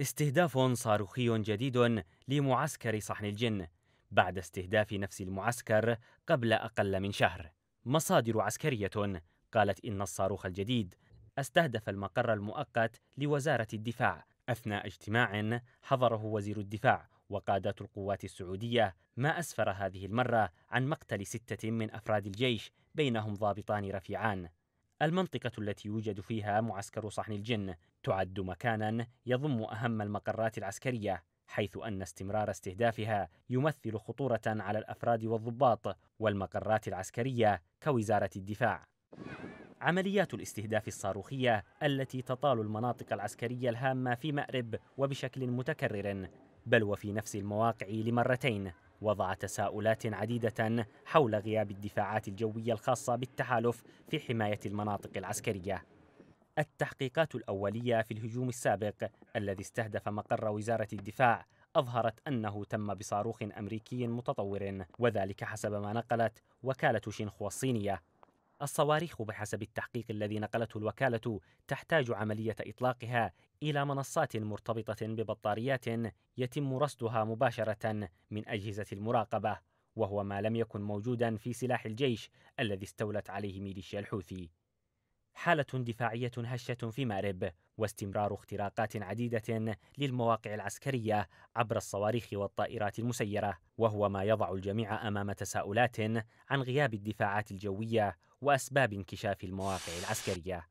استهداف صاروخي جديد لمعسكر صحن الجن بعد استهداف نفس المعسكر قبل أقل من شهر مصادر عسكرية قالت إن الصاروخ الجديد استهدف المقر المؤقت لوزارة الدفاع أثناء اجتماع حضره وزير الدفاع وقادات القوات السعودية ما أسفر هذه المرة عن مقتل ستة من أفراد الجيش بينهم ضابطان رفيعان المنطقة التي يوجد فيها معسكر صحن الجن تعد مكانا يضم أهم المقرات العسكرية حيث أن استمرار استهدافها يمثل خطورة على الأفراد والضباط والمقرات العسكرية كوزارة الدفاع. عمليات الاستهداف الصاروخية التي تطال المناطق العسكرية الهامة في مأرب وبشكل متكرر بل وفي نفس المواقع لمرتين وضع تساؤلات عديدة حول غياب الدفاعات الجوية الخاصة بالتحالف في حماية المناطق العسكرية. التحقيقات الأولية في الهجوم السابق الذي استهدف مقر وزارة الدفاع أظهرت أنه تم بصاروخ أمريكي متطور وذلك حسب ما نقلت وكالة شينخوا الصينية الصواريخ بحسب التحقيق الذي نقلته الوكالة تحتاج عملية إطلاقها إلى منصات مرتبطة ببطاريات يتم رصدها مباشرة من أجهزة المراقبة وهو ما لم يكن موجودا في سلاح الجيش الذي استولت عليه ميليشيا الحوثي حالة دفاعية هشة في مأرب واستمرار اختراقات عديدة للمواقع العسكرية عبر الصواريخ والطائرات المسيرة وهو ما يضع الجميع أمام تساؤلات عن غياب الدفاعات الجوية وأسباب انكشاف المواقع العسكرية